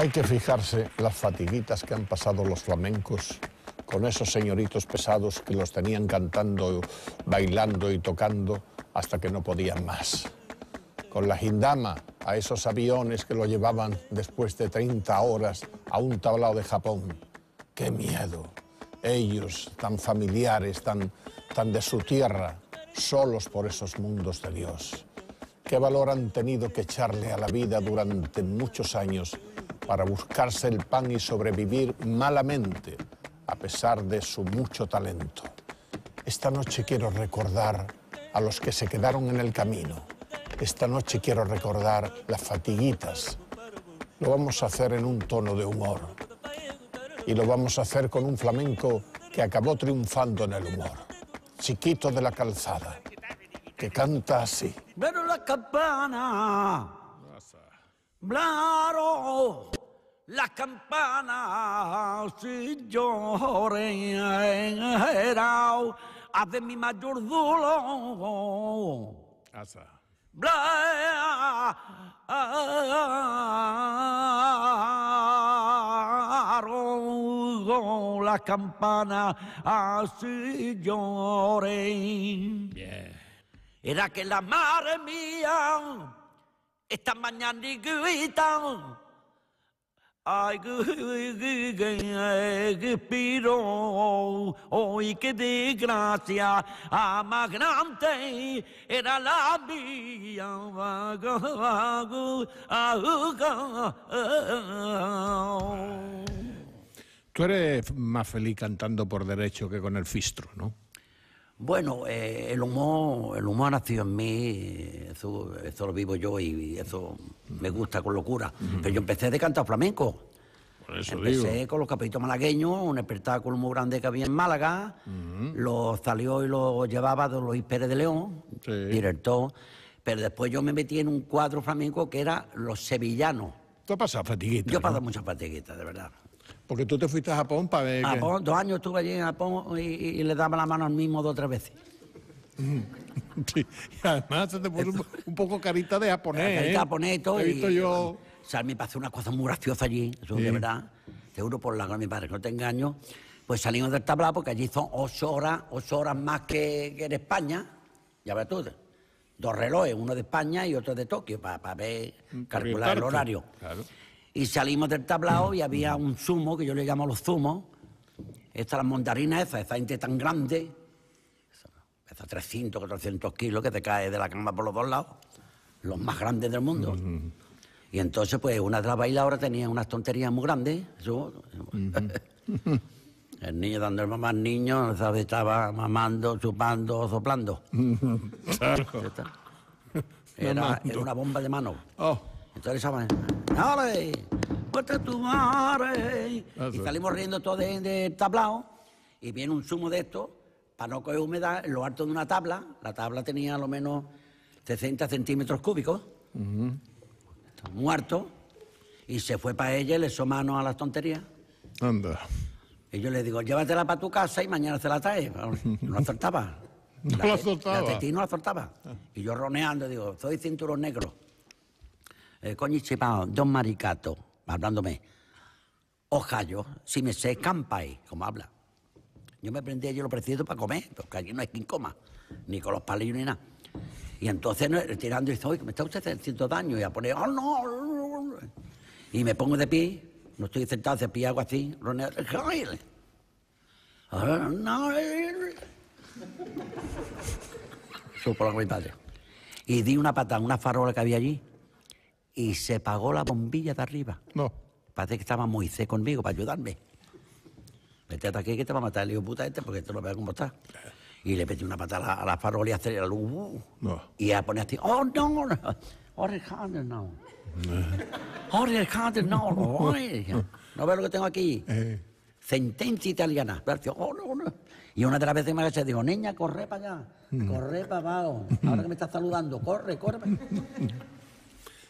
Hay que fijarse las fatiguitas que han pasado los flamencos con esos señoritos pesados que los tenían cantando, bailando y tocando hasta que no podían más. Con la gindama, a esos aviones que lo llevaban después de 30 horas a un tablao de Japón. ¡Qué miedo! Ellos, tan familiares, tan, tan de su tierra, solos por esos mundos de Dios. ¿Qué valor han tenido que echarle a la vida durante muchos años para buscarse el pan y sobrevivir malamente, a pesar de su mucho talento. Esta noche quiero recordar a los que se quedaron en el camino. Esta noche quiero recordar las fatiguitas. Lo vamos a hacer en un tono de humor. Y lo vamos a hacer con un flamenco que acabó triunfando en el humor. Chiquito de la calzada, que canta así. Pero la campana. Blaro la campana si lloren, a de mi mayor duro. Asa. la campana así lloré. Yeah. Era que la madre mía esta mañana grita Ay, qué desgracia, a era la Tú eres más feliz cantando por derecho que con el fistro, ¿no? Bueno, eh, el humor, el humor ha nacido en mí, eso, lo vivo yo y, eso me gusta con locura. Pero yo empecé de cantar flamenco. empecé con los capellitos malagueños, un espectáculo muy grande que había en Málaga. Lo salió y lo llevaba de Luis Pérez de León, sí. Pero después yo me metí en un cuadro flamenco que era Los Sevillanos. Tú has pasado fatiguita. Yo he pasado muchas fatiguitas, de verdad. Porque tú te fuiste a Japón para ver. Japón, dos años estuve allí en Japón y, le daba la mano al mismo dos o tres veces. Sí. Y además se te puso un, poco carita de japonés. Carita de ¿eh? japonés y todo. He visto yo. me unas cosas muy graciosas allí, eso de verdad. Seguro por la de mi padre, no te engaño. Pues salimos del tablado porque allí son ocho horas, ocho horas más que, en España. Ya ves tú dos relojes, uno de España y otro de Tokio, para ver, mm, calcular el horario. Claro. Y salimos del tablao y había un zumo, que yo le llamo los zumos. Estas las mondarinas esas, esa gente tan grande, Esas 300, 400 kilos, que te cae de la cama por los dos lados, los más grandes del mundo. Y entonces, pues, una de las bailadoras tenía unas tonterías muy grandes. El niño dando el mamá al niño, estaba mamando, chupando, soplando. Era, una bomba de mano. Oh tu madre! Ah, y salimos riendo todos del de tablao y viene un zumo de esto para no coger humedad en lo alto de una tabla. La tabla tenía lo menos 60 centímetros cúbicos. Muerto. Y se fue para ella y le hizo mano a las tonterías. Anda. Y yo le digo, llévatela para tu casa y mañana se la trae. No la No la, soltaba. no la soltaba. Y yo roneando, digo, soy cinturón negro eh, chipado, don maricato, hablándome, ojallo, si me sé, campai, como habla. Yo me prendía yo lo preciso para comer, porque aquí no hay quien coma, ni con los palillos ni nada. Y entonces tirando y dice, oye, me está usted haciendo daño, y a poner, oh, oh, oh no, y me pongo de pie, no estoy sentado, hace pie algo así, no, supo mi padre. Y di una patada, una farola que había allí, y se pagó la bombilla de arriba. No. Parece que estaba Moisés conmigo para ayudarme. Vete aquí que te va a matar. el digo, puta este, porque tú no ves cómo está. Y le metí una patada a la farola y hacer la luz. Uh. no. Y a poner así, oh no, Alejandro, no. Alejandro, no. no, no veo lo que tengo aquí. Eh. Sentencia italiana. Oh, y una de las veces me agaché, dijo niña, corre para allá, mm. corre para abajo. Ahora que me estás saludando, corre, corre.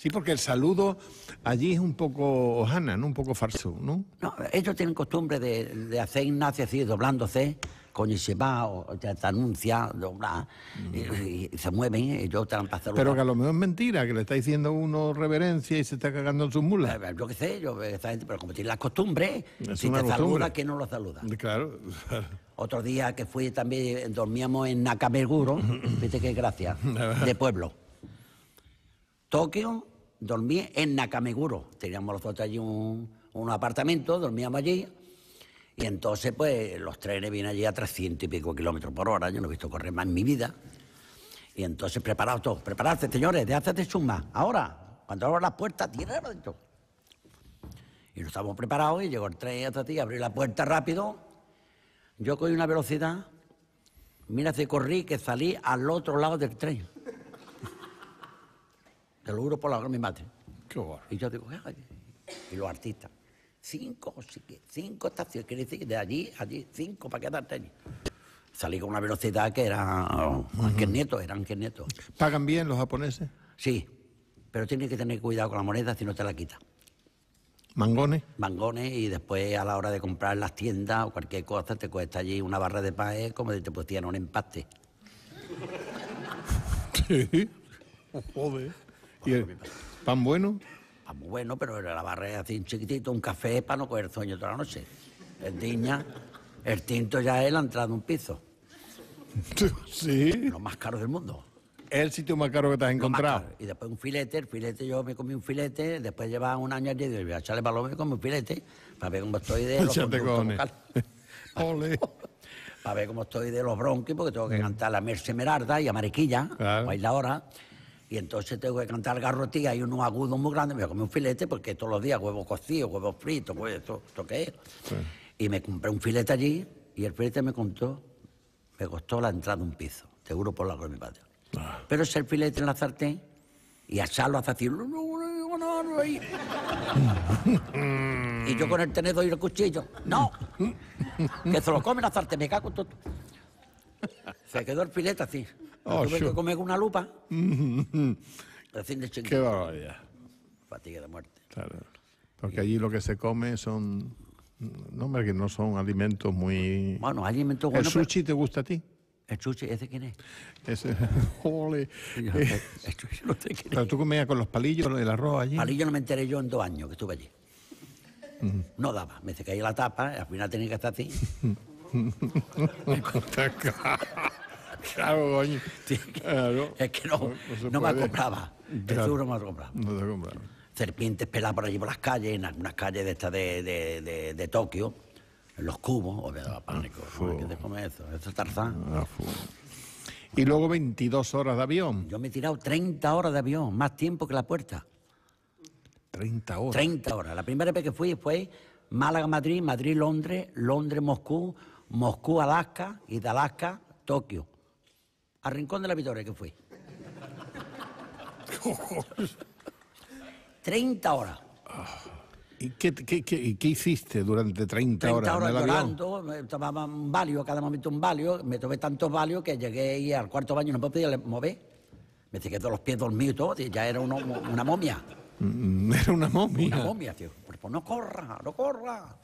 Sí, porque el saludo allí es un poco ojana, Un poco falso, ¿no? No, ellos tienen costumbre de, hacer Ignacio así, doblándose, con va, o te, te anuncia, dobla, y, mm. se mueven, y yo te Pero que a lo mejor es mentira, que le está diciendo uno reverencia y se está cagando en sus mulas. Eh, eh, yo qué sé, yo, eh, esta gente, pero como tiene las costumbres, si te saluda, que no lo saluda. Claro. Otro día que fui también, dormíamos en Nakameguro, viste qué gracia, de pueblo. Tokio dormí en Nakameguro. Teníamos nosotros allí un, apartamento, dormíamos allí. Y entonces, pues, los trenes vienen allí a 300 y pico kilómetros por hora. Yo no he visto correr más en mi vida. Y entonces, preparados todos, prepararse, señores, déjate de chumba. Ahora, cuando abro las puertas, tierra Y nos estábamos preparados y llegó el tren hasta ti, abrí la puerta rápido. Yo cogí una velocidad. Mira, corrí que salí al otro lado del tren. Te lo juro por la hora de mi madre. Y yo digo, y los artistas. Cinco, cinco estaciones, quiere decir, de allí, allí, cinco para quedarte allí. Salí con una velocidad que era oh, un nieto, eran que ¿Pagan bien los japoneses? Sí, pero tienes que tener cuidado con la moneda si no te la quita. ¿Mangones? Mangones y después a la hora de comprar las tiendas o cualquier cosa te cuesta allí una barra de pae como si te pusieran un empate. Sí. Joder pan bueno? Pan muy bueno, pero era la barra así chiquitito, un café para no coger sueño toda la noche. El diña, el tinto ya es la entrada de un piso. Sí. Lo más caro del mundo. el sitio más caro que te has encontrado. Y después un filete, el filete yo me comí un filete, después llevaba un año allí y digo, voy a echarle paloma y me comí un filete para ver cómo estoy de los bronquis Para ver cómo estoy de los bronquios, porque tengo que cantar la Merce Merarda y a Mariquilla, claro. ahora... Y entonces tengo que cantar garrotilla y unos agudos muy grande Me comí un filete porque todos los días huevos cocidos, huevos fritos, pues esto, esto qué es. Y me compré un filete allí y el filete me contó, me costó la entrada de un piso, seguro por la de mi padre. Ah. Pero es el filete en la sartén y a salvo hasta así. y yo con el tenedor y el cuchillo. ¡No! que se lo comen la sartén, me cago todo. Se quedó el filete así. Oh, tuve que con una lupa. Recién mm-hmm. de Qué barbaridad. Fatiga de muerte. Claro. Porque allí lo que se come son. No, hombre, que no son alimentos muy. Bueno, alimentos buenos. ¿El sushi te gusta a ti? ¿El sushi? ¿Ese quién es? Ese. ¡Jole! Eh, no te Pero tú comías con los palillos, el arroz allí. Palillo no me enteré yo en dos años que estuve allí. No daba. Me que caía la tapa, al final tenía que estar así. Claro, coño. Es que no, no, me compraba. De seguro no me acoplaba. compraba. Serpientes peladas por allí por las calles, en algunas calles de estas de, Tokio, en los cubos, o me daba pánico. ¿Qué Tarzán. Ah, y luego 22 horas de avión. Yo me he tirado 30 horas de avión, más tiempo que la puerta. 30 horas. 30 horas. La primera vez que fui fue Málaga-Madrid, Madrid-Londres, Londres-Moscú, Moscú-Alaska y de Alaska, Tokio a Rincón de la Victoria que fui. 30 horas. ¿Y qué, hiciste durante 30, horas, horas en el tomaba un valio, cada momento un valio, me tomé tantos valios que llegué y al cuarto baño no me podía mover. Me todos los pies dormidos y ya era una momia. Mm, era una momia. Una momia, tío. pues, pues no corra, no corra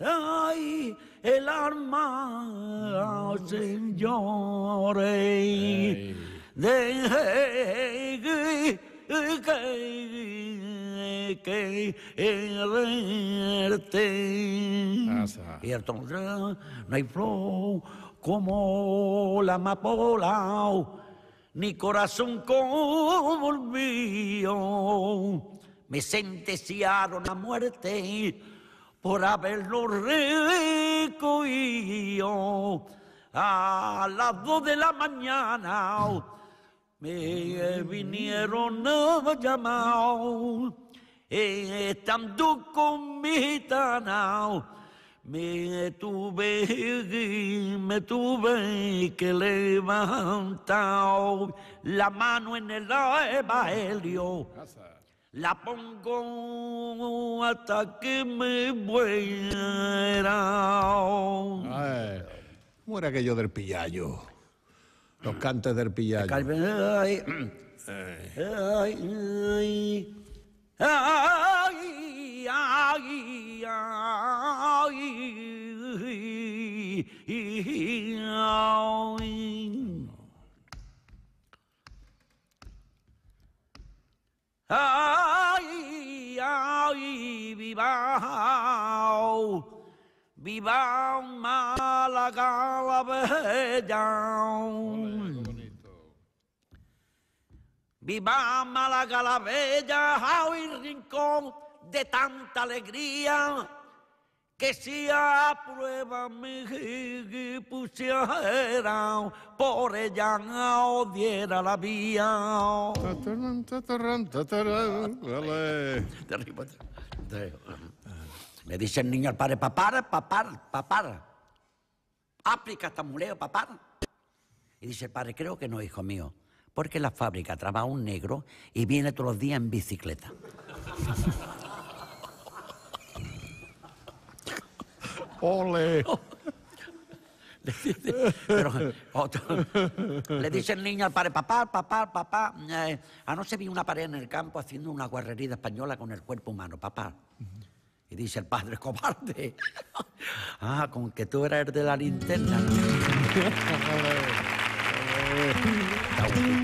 ay, el arma, señores, de que, que Y no hay flow como la amapola, ni corazón como el mío. Me sentenciaron a muerte por haberlo recogido a las dos de la mañana. Me vinieron a llamar, estando con mi me tuve, me tuve que levantar la mano en el evangelio. La pongo hasta que me muera. muera aquello del pillayo. Los cantes del pillayo. ay, ay, viva, viva Málaga, la bella. Viva Málaga la Bella, Rincón de tanta alegría, que si a prueba me pusiera, por ella no odiera la vía. ME dice el niño al padre, papar, papar, papar. Aplica esta muleo, papar. Y dice el padre, creo que no, hijo mío, porque la fábrica trabaja un negro y viene todos los días en bicicleta. Ole. le dice el niño al padre, papá, papá, papá, eh, no se vi una pared en el campo haciendo una guarrería española con el cuerpo humano, papá. Y dice el padre, cobarde. ah, con que tú eras el de la linterna.